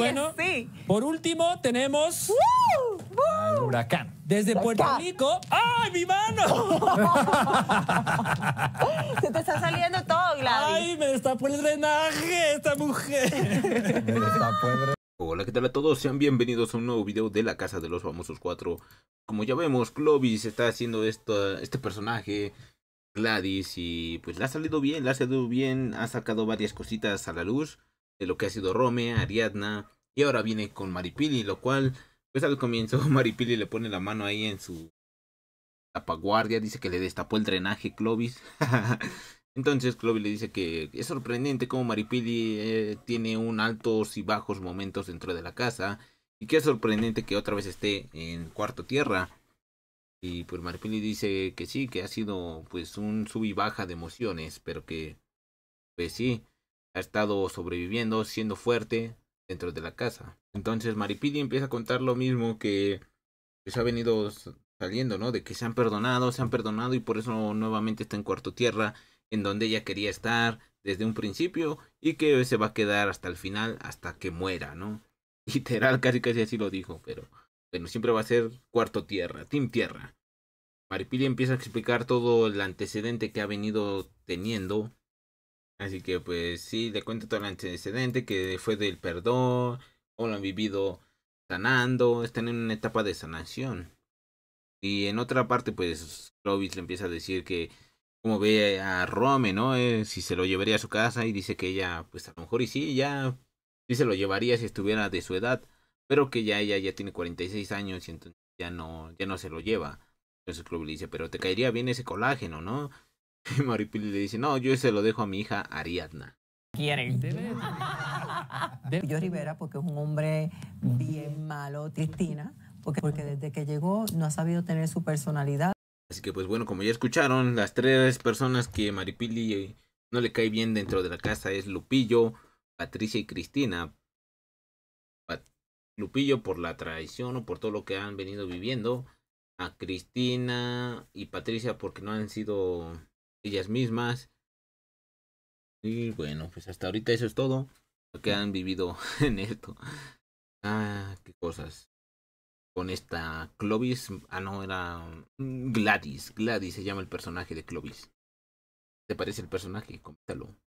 bueno, sí. Por último, tenemos. huracán. Desde Puerto Rico. ¡Ay, mi mano! Se te está saliendo todo, Gladys. ¡Ay, me está por el drenaje esta mujer! el drenaje. Hola, ¿qué tal a todos? Sean bienvenidos a un nuevo video de la Casa de los Famosos 4. Como ya vemos, Clovis está haciendo esto, este personaje, Gladys, y pues le ha salido bien, le ha salido bien, ha sacado varias cositas a la luz de lo que ha sido Rome, Ariadna, y ahora viene con Maripili, lo cual, pues al comienzo Maripili le pone la mano ahí en su tapaguardia, dice que le destapó el drenaje Clovis. Entonces Clovis le dice que es sorprendente como Maripili eh, tiene un altos y bajos momentos dentro de la casa y que es sorprendente que otra vez esté en cuarto tierra. Y pues Maripili dice que sí, que ha sido pues un sub y baja de emociones, pero que pues sí, ha estado sobreviviendo, siendo fuerte dentro de la casa. Entonces Maripili empieza a contar lo mismo que se pues, ha venido saliendo, ¿no? De que se han perdonado, se han perdonado y por eso nuevamente está en Cuarto Tierra, en donde ella quería estar desde un principio y que se va a quedar hasta el final, hasta que muera, ¿no? Literal, casi casi así lo dijo, pero bueno, siempre va a ser Cuarto Tierra, Team Tierra. Maripili empieza a explicar todo el antecedente que ha venido teniendo Así que pues sí, le cuenta todo el antecedente que fue del perdón, o lo han vivido sanando, están en una etapa de sanación. Y en otra parte, pues Clovis le empieza a decir que como ve a Rome, ¿no? Eh, si se lo llevaría a su casa y dice que ella, pues a lo mejor y sí, ya, sí se lo llevaría si estuviera de su edad, pero que ya ella ya tiene 46 años y entonces ya no, ya no se lo lleva. Entonces Clovis le dice, pero te caería bien ese colágeno, ¿no? Y Maripili le dice, no, yo se lo dejo a mi hija Ariadna. Quieren. Yo Rivera, porque es un hombre bien malo, Cristina, porque, desde que llegó no ha sabido tener su personalidad. Así que pues bueno, como ya escucharon, las tres personas que Maripili eh, no le cae bien dentro de la casa es Lupillo, Patricia y Cristina. Lupillo por la traición o por todo lo que han venido viviendo. A Cristina y Patricia porque no han sido ellas mismas. Y bueno, pues hasta ahorita eso es todo lo que han vivido en esto. Ah, qué cosas. Con esta Clovis, ah no, era mm, Gladys, Gladys se llama el personaje de Clovis. ¿Te parece el personaje? Coméntalo.